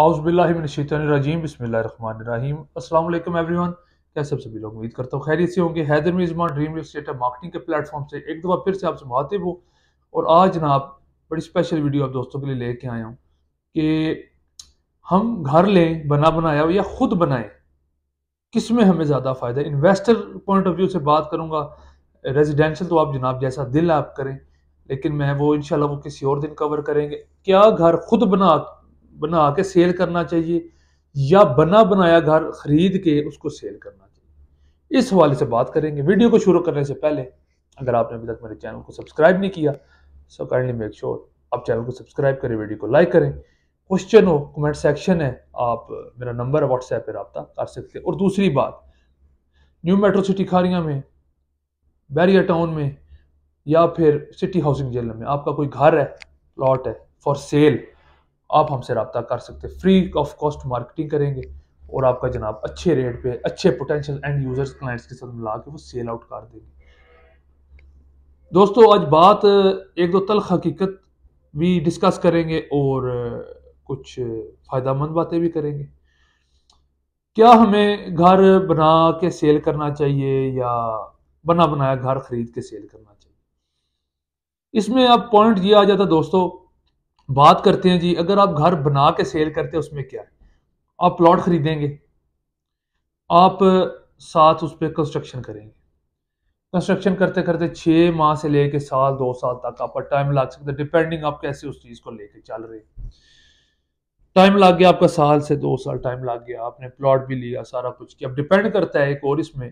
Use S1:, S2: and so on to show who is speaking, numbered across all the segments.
S1: आउज़बिल्लाशतरजीम बसमीम अल्लाम एवरीवन कैसे सभी लोग उम्मीद करता हूँ खैरियत से होंगे हैदर मिजमान ड्रीम स्टेट मार्केटिंग के प्लेटफॉर्म से एक दफ़ा फिर से आपसे मुहातिब हूँ और आज ना आप बड़ी स्पेशल वीडियो आप दोस्तों के लिए लेके आया हूँ कि हम घर लें बना बनाया या ख़ुद बनाएं किस में हमें ज़्यादा फ़ायदा इन्वेस्टर पॉइंट ऑफ व्यू से बात करूँगा रेजिडेंशल तो आप जनाब जैसा दिल आप करें लेकिन मैं वो इन वो किसी और दिन कवर करेंगे क्या घर खुद बना बना के सेल करना चाहिए या बना बनाया घर खरीद के उसको सेल करना चाहिए इस हवाले से बात करेंगे वीडियो को शुरू करने से पहले अगर आपने अभी तक मेरे चैनल को सब्सक्राइब नहीं किया सो काइंडली मेक श्योर आप चैनल को सब्सक्राइब करें वीडियो को लाइक करें क्वेश्चन हो कमेंट सेक्शन है आप मेरा नंबर है व्हाट्सएप पर रबता कर सकते हैं और दूसरी बात न्यू मेट्रो सिटी खारिया में बैरिया टाउन में या फिर सिटी हाउसिंग जेल में आपका कोई घर है प्लॉट है फॉर सेल आप हमसे रबता कर सकते फ्री ऑफ कॉस्ट मार्केटिंग करेंगे और आपका जनाब अच्छे रेट पे अच्छे पोटेंशियल एंड यूजर्स क्लाइंट्स के साथ मिला के वो सेल आउट कर देंगे दोस्तों आज बात एक दो तल हकीकत भी डिस्कस करेंगे और कुछ फ़ायदा मंद बातें भी करेंगे क्या हमें घर बना के सेल करना चाहिए या बना बनाया घर खरीद के सेल करना चाहिए इसमें अब पॉइंट ये आ जाता दोस्तों बात करते हैं जी अगर आप घर बना के सेल करते हैं उसमें क्या है आप प्लॉट खरीदेंगे आप साथ उस पर कंस्ट्रक्शन करेंगे कंस्ट्रक्शन करते करते छः माह से लेके साल दो साल तक आप टाइम लग सकता है डिपेंडिंग आप कैसे उस चीज़ को लेके चल रहे हैं टाइम लग गया आपका साल से दो साल टाइम लग गया आपने प्लॉट भी लिया सारा कुछ किया अब डिपेंड करता है एक और इसमें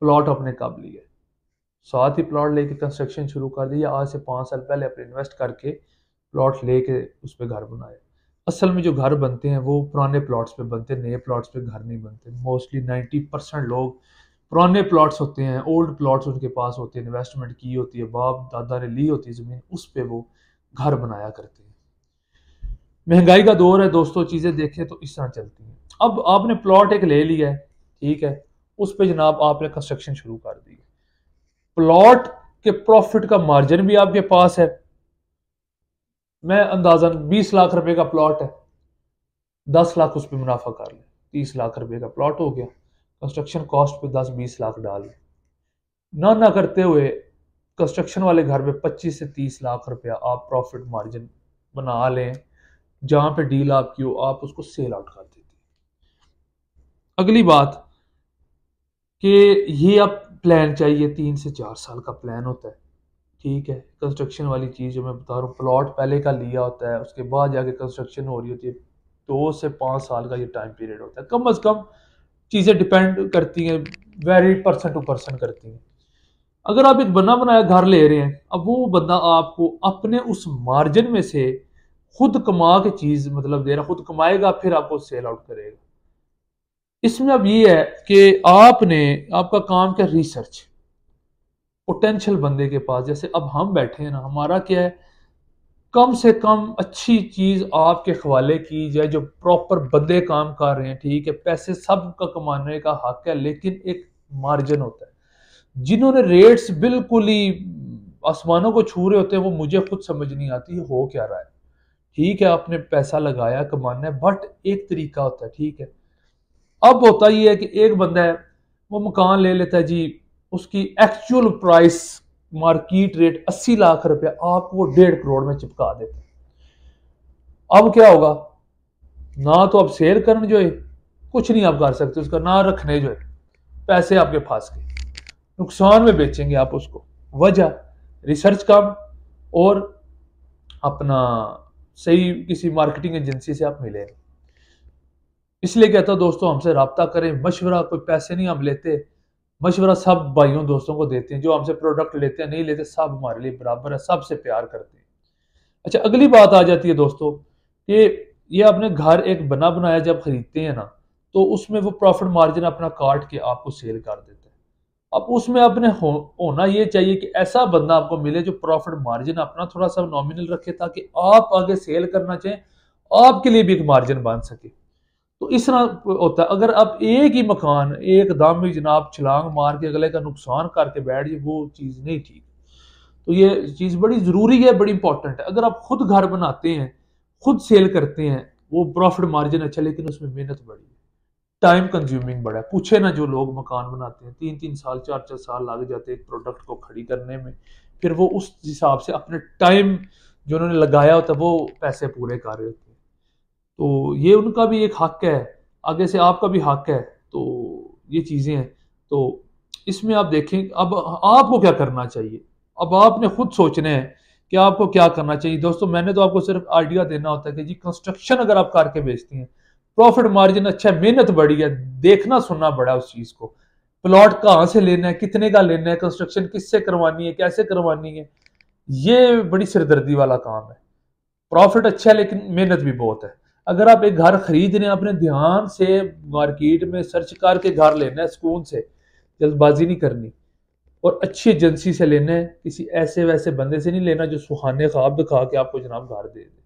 S1: प्लॉट आपने कब लिया साथ ही प्लॉट लेके कंस्ट्रक्शन शुरू कर दिया आज से पाँच साल पहले आपने इन्वेस्ट करके प्लॉट लेके उस पर घर बनाए असल में जो घर बनते हैं वो पुराने प्लॉट्स पे बनते हैं नए प्लॉट्स पे घर नहीं बनते मोस्टली नाइन्टी परसेंट लोग पुराने प्लॉट्स होते हैं ओल्ड प्लॉट्स उनके पास होते हैं इन्वेस्टमेंट की होती है बाप दादा ने ली होती है ज़मीन उस पर वो घर बनाया करते हैं महंगाई का दौर है दोस्तों चीज़ें देखें तो इस तरह चलती हैं अब आपने प्लॉट एक ले लिया है ठीक है उस पर जनाब आपने कंस्ट्रक्शन शुरू कर दी प्लॉट के प्रॉफिट का मार्जिन भी आपके पास है मैं अंदाजन 20 लाख रुपए का प्लॉट है 10 लाख उस पर मुनाफा कर लें तीस लाख रुपए का प्लॉट हो गया कंस्ट्रक्शन कॉस्ट पे 10-20 लाख डाल ले ना ना करते हुए कंस्ट्रक्शन वाले घर पे 25 से 30 लाख रुपया आप प्रॉफिट मार्जिन बना लें जहां पे डील आपकी हो आप उसको सेल आउट कर देते अगली बात कि ये आप प्लान चाहिए तीन से चार साल का प्लान होता है ठीक है कंस्ट्रक्शन वाली चीज़ जो मैं बता रहा हूँ प्लॉट पहले का लिया होता है उसके बाद जाके कंस्ट्रक्शन हो रही होती है दो से पाँच साल का ये टाइम पीरियड होता है कम अज़ कम चीज़ें डिपेंड करती हैं वेरी पर्सन टू पर्सन करती हैं अगर आप एक बना बनाया घर ले रहे हैं अब वो बंदा आपको अपने उस मार्जिन में से खुद कमा के चीज़ मतलब दे रहा खुद कमाएगा फिर आपको सेल आउट करेगा इसमें अब ये है कि आपने आपका काम क्या रिसर्च पोटेंशियल बंदे के पास जैसे अब हम बैठे हैं ना हमारा क्या है कम से कम अच्छी चीज़ आपके हवाले की जाए जो प्रॉपर बंदे काम कर रहे हैं ठीक है पैसे सब का कमाने का हक है लेकिन एक मार्जिन होता है जिन्होंने रेट्स बिल्कुल ही आसमानों को छू रहे होते हैं वो मुझे खुद समझ नहीं आती हो क्या रहा है ठीक है आपने पैसा लगाया कमाना है बट एक तरीका होता है ठीक है अब होता ये है कि एक बंदा है वो मकान ले लेता है जी उसकी actual price market rate 80 lakh रुपए आप वो डेढ़ करोड़ में चिपका देते अब क्या होगा ना तो आप शेयर करने जो है कुछ नहीं आप कर सकते उसका ना रखने जो है पैसे आपके फांस के नुकसान में बेचेंगे आप उसको वजह रिसर्च काम और अपना सही किसी मार्केटिंग एजेंसी से आप मिलेंगे इसलिए कहता दोस्तों हमसे रबता करें मशवरा कोई पैसे नहीं हम लेते मशवरा सब भाइयों दोस्तों को देते हैं जो हमसे प्रोडक्ट लेते हैं नहीं लेते सब हमारे लिए बराबर है सबसे प्यार करते हैं अच्छा अगली बात आ जाती है दोस्तों कि ये आपने घर एक बना बनाया जब खरीदते हैं ना तो उसमें वो प्रॉफिट मार्जिन अपना काट के आपको सेल कर देता है अब उसमें अपने हो, होना ये चाहिए कि ऐसा बंदा आपको मिले जो प्रॉफिट मार्जिन अपना थोड़ा सा नॉमिनल रखे ताकि आप आगे सेल करना चाहें आपके लिए भी एक मार्जिन बन सके तो इस तरह होता है अगर आप एक ही मकान एक दम ही जनाब छलांग मार के अगले का नुकसान करके बैठ जाए वो चीज़ नहीं ठीक तो ये चीज़ बड़ी ज़रूरी है बड़ी इंपॉर्टेंट है अगर आप खुद घर बनाते हैं खुद सेल करते हैं वो प्रॉफिट मार्जिन अच्छा लेकिन उसमें मेहनत बड़ी है टाइम कंज्यूमिंग बड़ा है पूछे ना जो लोग मकान बनाते हैं तीन तीन साल चार चार साल लग जाते हैं एक प्रोडक्ट को खड़ी करने में फिर वो उस हिसाब से अपने टाइम जो उन्होंने लगाया होता है वो पैसे पूरे कर रहे होते हैं तो ये उनका भी एक हक है आगे से आपका भी हक है तो ये चीज़ें हैं तो इसमें आप देखें अब आपको क्या करना चाहिए अब आपने खुद सोचना है कि आपको क्या करना चाहिए दोस्तों मैंने तो आपको सिर्फ आइडिया देना होता है कि जी कंस्ट्रक्शन अगर आप करके बेचती हैं प्रॉफिट मार्जिन अच्छा है मेहनत बड़ी है देखना सुनना बड़ा उस चीज़ को प्लॉट कहाँ से लेना है कितने का लेना है कंस्ट्रक्शन किससे करवानी है कैसे करवानी है ये बड़ी सिरदर्दी वाला काम है प्रॉफिट अच्छा है लेकिन मेहनत भी बहुत है अगर आप एक घर खरीद रहे हैं अपने ध्यान से मार्केट में सर्च करके घर लेना है सुकून से जल्दबाजी नहीं करनी और अच्छी एजेंसी से लेना है किसी ऐसे वैसे बंदे से नहीं लेना जो सुहाने ख्वाब दिखा के आपको जनाब घर दे दे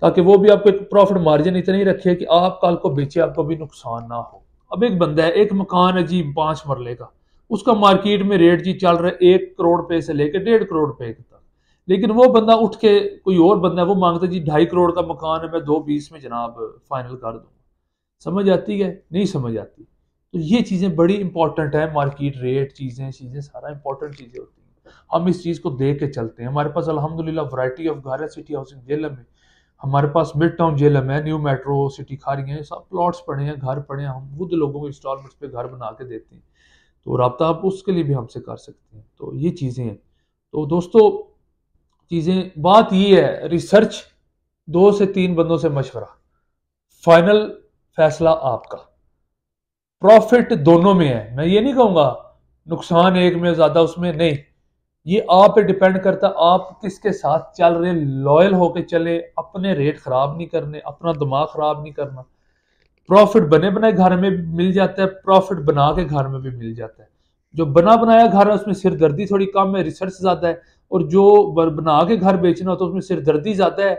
S1: ताकि वो भी आपको एक प्रॉफिट मार्जिन इतना ही रखे कि आप कल को बेचे आपको भी नुकसान ना हो अब एक बंदा है एक मकान है जी पांच मरले का उसका मार्केट में रेट जी चल रहा है एक करोड़ रुपये से लेकर डेढ़ करोड़ रुपये तक लेकिन वो बंदा उठ के कोई और बंदा है वो मांगता है जी ढाई करोड़ का मकान है मैं दो बीस में जनाब फाइनल कर दूंगा समझ आती है नहीं समझ आती तो ये चीज़ें बड़ी इंपॉर्टेंट है मार्केट रेट चीज़ें चीज़ें सारा इंपॉर्टेंट चीज़ें होती हैं हम इस चीज़ को देख के चलते हैं हमारे पास अलहमदिल्ला वराइटी ऑफ है सिटी हाउसिंग जेलम में हमारे पास मिड टाउन जेलम है न्यू मेट्रो सिटी खारी है सब प्लॉट्स पड़े हैं घर पड़े हैं हम खुद लोगों को इंस्टॉलमेंट्स पे घर बना के देते हैं तो रबता आप उसके लिए भी हमसे कर सकते हैं तो ये चीज़ें हैं तो दोस्तों चीज़ें बात ये है रिसर्च दो से तीन बंदों से मशवरा फाइनल फैसला आपका प्रॉफिट दोनों में है मैं ये नहीं कहूंगा नुकसान एक में ज़्यादा उसमें नहीं ये आप पे डिपेंड करता आप किसके साथ चल रहे लॉयल होके चले अपने रेट ख़राब नहीं करने अपना दिमाग ख़राब नहीं करना प्रॉफिट बने बनाए घर में भी मिल जाता है प्रॉफिट बना के घर में भी मिल जाता है जो बना बनाया घर है उसमें सिरदर्दी थोड़ी कम है रिसर्च ज़्यादा है और जो बना के घर बेचना होता है उसमें सिरदर्दी ज़्यादा है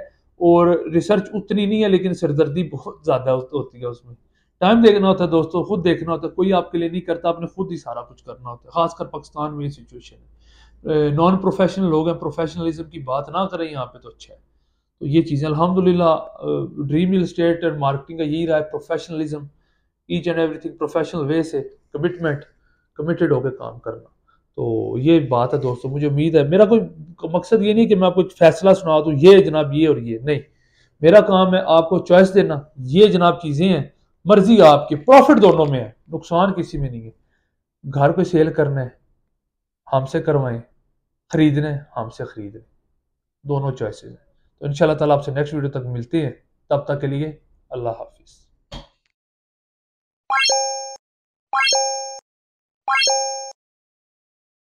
S1: और रिसर्च उतनी नहीं है लेकिन सिरदर्दी बहुत ज़्यादा होती है उसमें टाइम देखना होता है दोस्तों खुद देखना होता है कोई आपके लिए नहीं करता आपने खुद ही सारा कुछ करना होता है खासकर पाकिस्तान में ये सिचुएशन है नॉन प्रोफेशनल लोग हैं प्रोफेशनलिज्म की बात ना करें यहाँ पे तो अच्छा है तो ये चीज़ें अलहमदिल्ला ड्रीम रियल स्टेट और मार्केटिंग का यही रहा है professionalism each and everything professional way से कमिटमेंट कमिटेड होकर काम करना तो ये बात है दोस्तों मुझे उम्मीद है मेरा कोई मकसद ये नहीं कि मैं आपको एक फैसला सुना दूँ ये जनाब ये और ये नहीं मेरा काम है आपको चॉइस देना ये जनाब चीज़ें हैं मर्जी आपकी प्रॉफिट दोनों में है नुकसान किसी में नहीं है घर पे सेल करना है हमसे करवाएं खरीदने हमसे खरीदें दोनों चॉइसेस हैं तो इन ताला आपसे नेक्स्ट वीडियो तक मिलते हैं तब तक के लिए अल्लाह हाफिज़